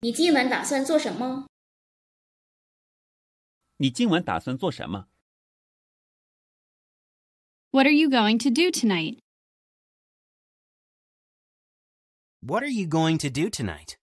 你今晚打算做什么？你今晚打算做什么？What are you going to do tonight? What are you going to do tonight?